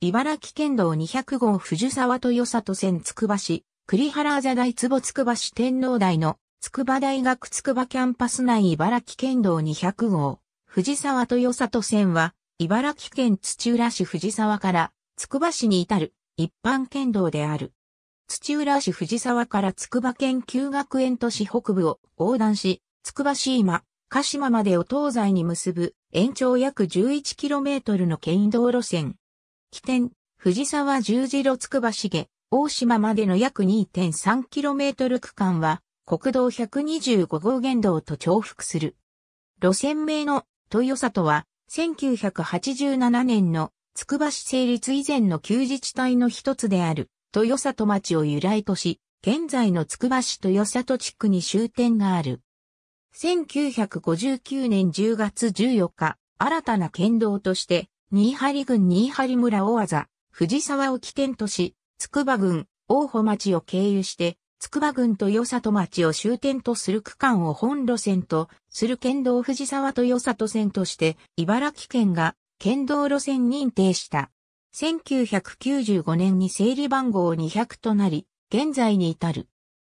茨城県道200号藤沢豊里線つくば市、栗原座大坪つくば市天皇台の筑波大学筑波キャンパス内茨城県道200号、藤沢豊里線は、茨城県土浦市藤沢から筑波市に至る一般県道である。土浦市藤沢から筑波県旧学園都市北部を横断し、筑波市今、鹿島までを東西に結ぶ延長約 11km の県道路線。起点、藤沢十字路つくば茂、大島までの約 2.3km 区間は、国道125号原道と重複する。路線名の豊里は、1987年のつくば市成立以前の旧自治体の一つである、豊里町を由来とし、現在のつくば市豊里地区に終点がある。1959年10月14日、新たな県道として、新張郡新張村大技、藤沢を起点とし、筑波郡、大穂町を経由して、筑波郡と与里町を終点とする区間を本路線とする県道藤沢と与里線として、茨城県が県道路線認定した。1995年に整理番号200となり、現在に至る。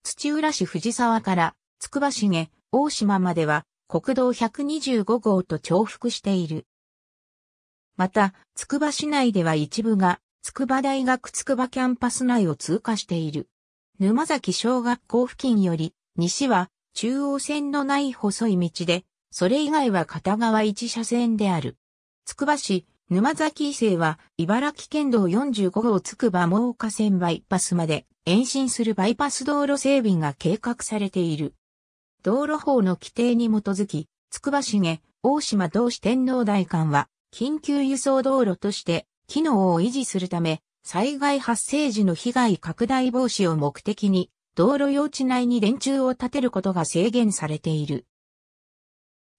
土浦市藤沢から、筑波市へ、大島までは、国道125号と重複している。また、つくば市内では一部が、筑波大学筑波キャンパス内を通過している。沼崎小学校付近より、西は中央線のない細い道で、それ以外は片側一車線である。つくば市、沼崎伊勢は、茨城県道45号つくば真線バイパスまで延伸するバイパス道路整備が計画されている。道路法の規定に基づき、つくば市下、大島同志天皇大館は、緊急輸送道路として機能を維持するため、災害発生時の被害拡大防止を目的に、道路用地内に電柱を立てることが制限されている。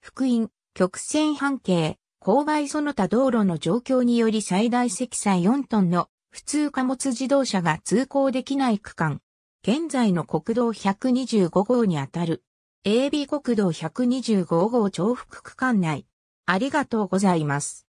福音、曲線半径、勾配その他道路の状況により最大積載4トンの普通貨物自動車が通行できない区間。現在の国道125号にあたる。AB 国道125号重複区間内。ありがとうございます。